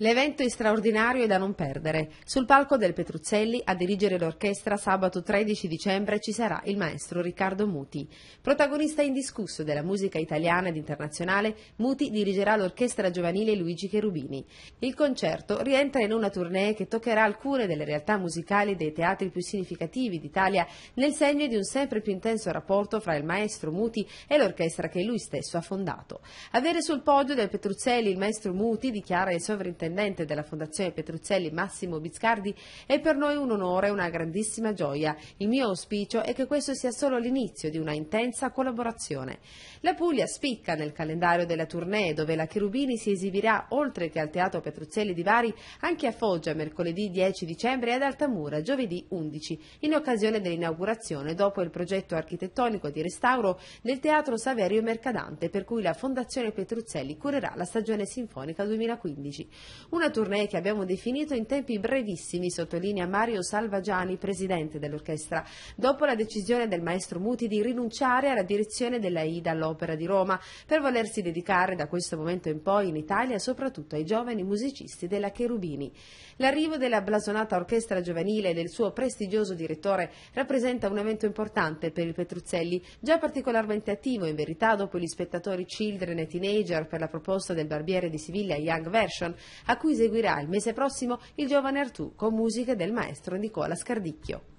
L'evento è straordinario e da non perdere. Sul palco del Petruzzelli a dirigere l'orchestra sabato 13 dicembre ci sarà il maestro Riccardo Muti. Protagonista indiscusso della musica italiana ed internazionale, Muti dirigerà l'orchestra giovanile Luigi Cherubini. Il concerto rientra in una tournée che toccherà alcune delle realtà musicali dei teatri più significativi d'Italia nel segno di un sempre più intenso rapporto fra il maestro Muti e l'orchestra che lui stesso ha fondato. Avere sul podio del Petruzzelli il maestro Muti dichiara il sovrintendente dipendente della Fondazione Petruzzelli Massimo Biscardi, è per noi un onore e una grandissima gioia. Il mio auspicio è che questo sia solo l'inizio di una intensa collaborazione. La Puglia spicca nel calendario della tournée, dove la Cherubini si esibirà, oltre che al Teatro Petruzzelli di Bari, anche a Foggia mercoledì 10 dicembre e ad Altamura giovedì 11, in occasione dell'inaugurazione dopo il progetto architettonico di restauro del Teatro Saverio Mercadante, per cui la Fondazione Petruzzelli curerà la stagione sinfonica 2015. Una tournée che abbiamo definito in tempi brevissimi, sottolinea Mario Salvagiani, presidente dell'orchestra, dopo la decisione del maestro Muti di rinunciare alla direzione della Ida all'Opera di Roma per volersi dedicare da questo momento in poi in Italia soprattutto ai giovani musicisti della Cherubini. L'arrivo della blasonata orchestra giovanile e del suo prestigioso direttore rappresenta un evento importante per il Petruzzelli, già particolarmente attivo in verità dopo gli spettatori children e teenager per la proposta del barbiere di Siviglia Young Version, a cui seguirà il mese prossimo il giovane Artù con musiche del maestro Nicola Scardicchio.